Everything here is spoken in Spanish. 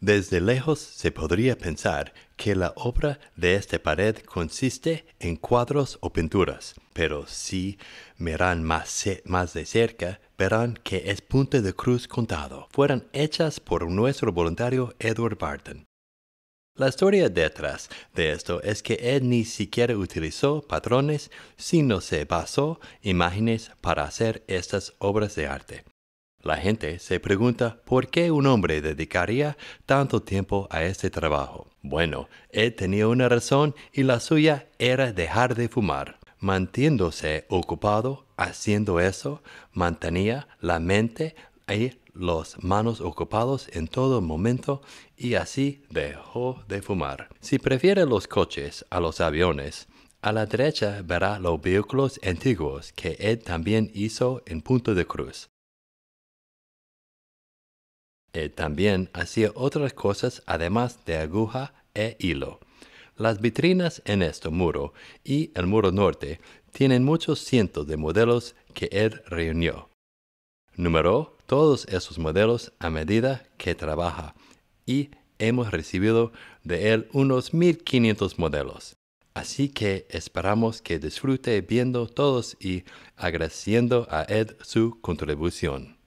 Desde lejos se podría pensar que la obra de esta pared consiste en cuadros o pinturas, pero si miran más, de cerca, verán que es punto de cruz contado. Fueron hechas por nuestro voluntario Edward Barton. La historia detrás de esto es que Ed ni siquiera utilizó patrones, sino se basó imágenes para hacer estas obras de arte. La gente se pregunta por qué un hombre dedicaría tanto tiempo a este trabajo. Bueno, él tenía una razón y la suya era dejar de fumar. Mantiéndose ocupado haciendo eso, mantenía la mente y los manos ocupados en todo momento y así dejó de fumar. Si prefiere los coches a los aviones, a la derecha verá los vehículos antiguos que él también hizo en Punto de Cruz. Eh, también hacía otras cosas además de aguja e hilo. Las vitrinas en este muro y el muro norte tienen muchos cientos de modelos que él reunió. Numeró todos esos modelos a medida que trabaja y hemos recibido de él unos 1500 modelos. Así que esperamos que disfrute viendo todos y agradeciendo a Ed su contribución.